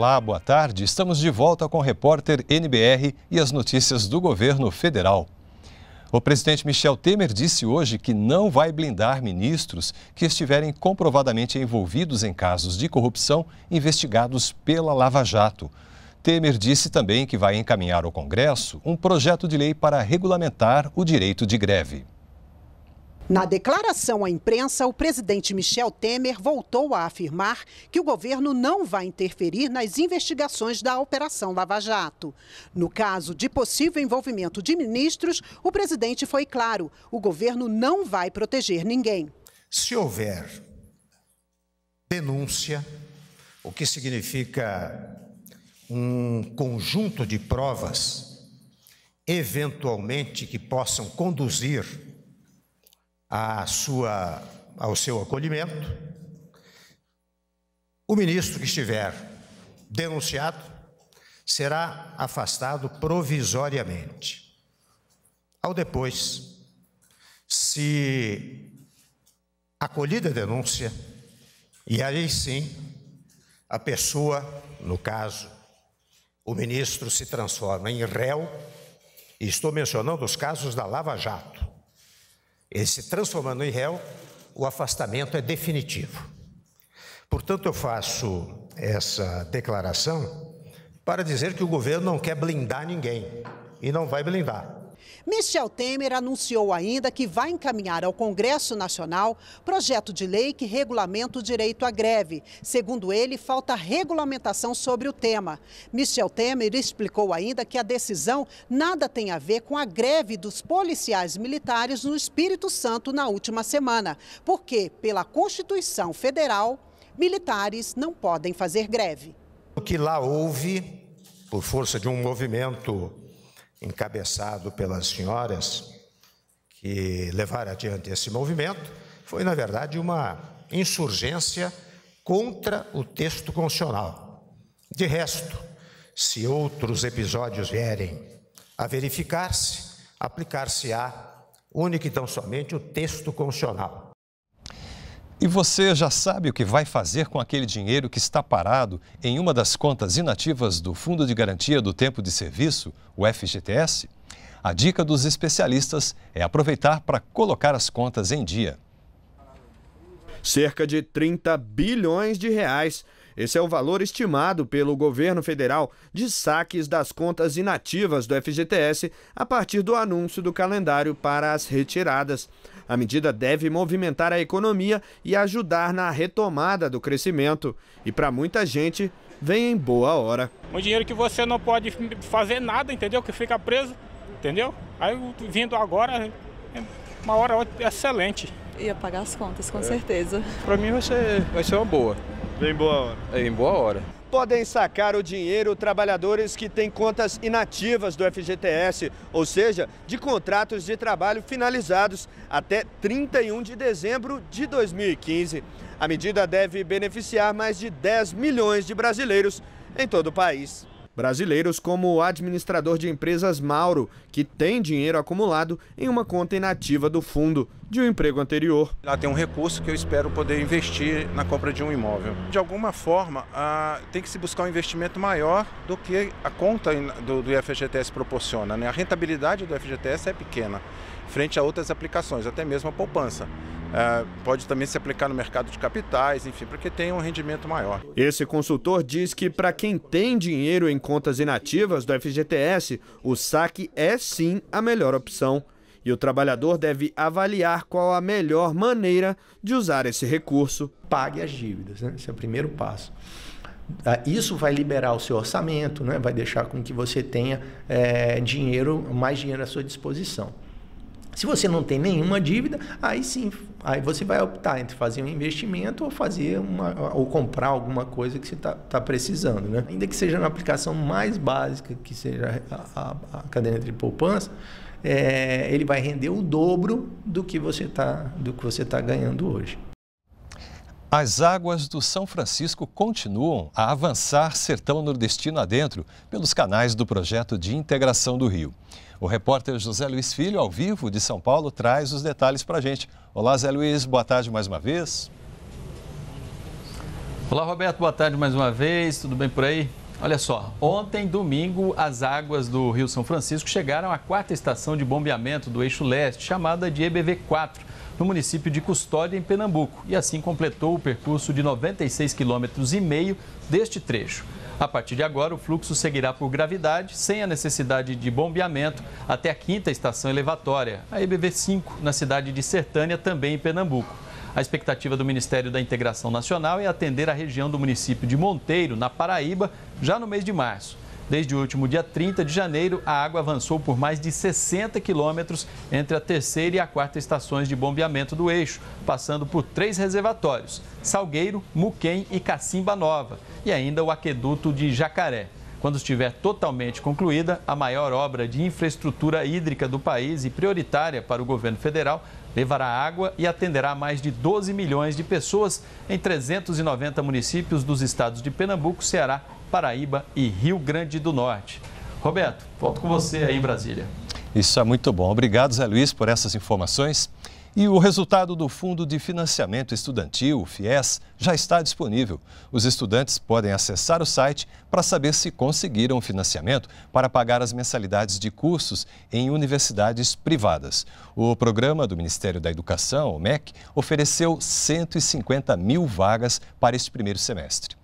Olá, boa tarde. Estamos de volta com o repórter NBR e as notícias do governo federal. O presidente Michel Temer disse hoje que não vai blindar ministros que estiverem comprovadamente envolvidos em casos de corrupção investigados pela Lava Jato. Temer disse também que vai encaminhar ao Congresso um projeto de lei para regulamentar o direito de greve. Na declaração à imprensa, o presidente Michel Temer voltou a afirmar que o governo não vai interferir nas investigações da Operação Lava Jato. No caso de possível envolvimento de ministros, o presidente foi claro: o governo não vai proteger ninguém. Se houver denúncia, o que significa um conjunto de provas, eventualmente que possam conduzir à sua, ao seu acolhimento. O ministro que estiver denunciado será afastado provisoriamente. Ao depois, se acolhida a denúncia, e aí sim a pessoa, no caso, o ministro se transforma em réu, e estou mencionando os casos da Lava Jato, ele se transformando em réu, o afastamento é definitivo. Portanto, eu faço essa declaração para dizer que o governo não quer blindar ninguém e não vai blindar. Michel Temer anunciou ainda que vai encaminhar ao Congresso Nacional projeto de lei que regulamenta o direito à greve. Segundo ele, falta regulamentação sobre o tema. Michel Temer explicou ainda que a decisão nada tem a ver com a greve dos policiais militares no Espírito Santo na última semana, porque, pela Constituição Federal, militares não podem fazer greve. O que lá houve, por força de um movimento encabeçado pelas senhoras que levaram adiante esse movimento, foi, na verdade, uma insurgência contra o texto constitucional. De resto, se outros episódios vierem a verificar-se, aplicar-se-á única e tão somente o texto constitucional e você já sabe o que vai fazer com aquele dinheiro que está parado em uma das contas inativas do Fundo de Garantia do Tempo de Serviço, o FGTS? A dica dos especialistas é aproveitar para colocar as contas em dia. Cerca de 30 bilhões de reais esse é o valor estimado pelo governo federal de saques das contas inativas do FGTS a partir do anúncio do calendário para as retiradas. A medida deve movimentar a economia e ajudar na retomada do crescimento. E para muita gente, vem em boa hora. Um dinheiro que você não pode fazer nada, entendeu? Que fica preso, entendeu? Aí vindo agora, uma hora é excelente. Ia pagar as contas, com é. certeza. Para mim vai ser, vai ser uma boa. Em boa hora. Em boa hora. Podem sacar o dinheiro trabalhadores que têm contas inativas do FGTS, ou seja, de contratos de trabalho finalizados até 31 de dezembro de 2015. A medida deve beneficiar mais de 10 milhões de brasileiros em todo o país. Brasileiros como o administrador de empresas Mauro, que tem dinheiro acumulado em uma conta inativa do fundo de um emprego anterior. Lá tem um recurso que eu espero poder investir na compra de um imóvel. De alguma forma, ah, tem que se buscar um investimento maior do que a conta do, FGTS proporciona. Né? A rentabilidade do FGTS é pequena, frente a outras aplicações, até mesmo a poupança. É, pode também se aplicar no mercado de capitais, enfim, para que tenha um rendimento maior. Esse consultor diz que para quem tem dinheiro em contas inativas do FGTS, o saque é sim a melhor opção. E o trabalhador deve avaliar qual a melhor maneira de usar esse recurso. Pague as dívidas, né? esse é o primeiro passo. Ah, isso vai liberar o seu orçamento, né? vai deixar com que você tenha é, dinheiro, mais dinheiro à sua disposição. Se você não tem nenhuma dívida, aí sim, aí você vai optar entre fazer um investimento ou fazer uma ou comprar alguma coisa que você está tá precisando, né? Ainda que seja na aplicação mais básica, que seja a, a, a caderneta de poupança, é, ele vai render o dobro do que você está do que você tá ganhando hoje. As águas do São Francisco continuam a avançar sertão nordestino adentro pelos canais do projeto de integração do Rio. O repórter José Luiz Filho, ao vivo de São Paulo, traz os detalhes para a gente. Olá, Zé Luiz, boa tarde mais uma vez. Olá, Roberto, boa tarde mais uma vez, tudo bem por aí? Olha só, ontem, domingo, as águas do Rio São Francisco chegaram à quarta estação de bombeamento do eixo leste, chamada de EBV4, no município de Custódia, em Pernambuco, e assim completou o percurso de 96 km e meio deste trecho. A partir de agora, o fluxo seguirá por gravidade, sem a necessidade de bombeamento, até a quinta estação elevatória, a EBV5, na cidade de Sertânia, também em Pernambuco. A expectativa do Ministério da Integração Nacional é atender a região do município de Monteiro, na Paraíba, já no mês de março. Desde o último dia 30 de janeiro, a água avançou por mais de 60 quilômetros entre a terceira e a quarta estações de bombeamento do eixo, passando por três reservatórios: Salgueiro, Muquem e Cacimba Nova, e ainda o aqueduto de Jacaré quando estiver totalmente concluída, a maior obra de infraestrutura hídrica do país e prioritária para o governo federal, levará água e atenderá mais de 12 milhões de pessoas em 390 municípios dos estados de Pernambuco, Ceará, Paraíba e Rio Grande do Norte. Roberto, volto com você aí em Brasília. Isso é muito bom. Obrigado, Zé Luiz, por essas informações. E o resultado do Fundo de Financiamento Estudantil, FIES, já está disponível. Os estudantes podem acessar o site para saber se conseguiram financiamento para pagar as mensalidades de cursos em universidades privadas. O programa do Ministério da Educação, o MEC, ofereceu 150 mil vagas para este primeiro semestre.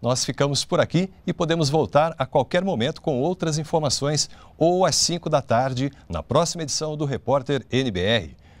Nós ficamos por aqui e podemos voltar a qualquer momento com outras informações ou às 5 da tarde na próxima edição do Repórter NBR.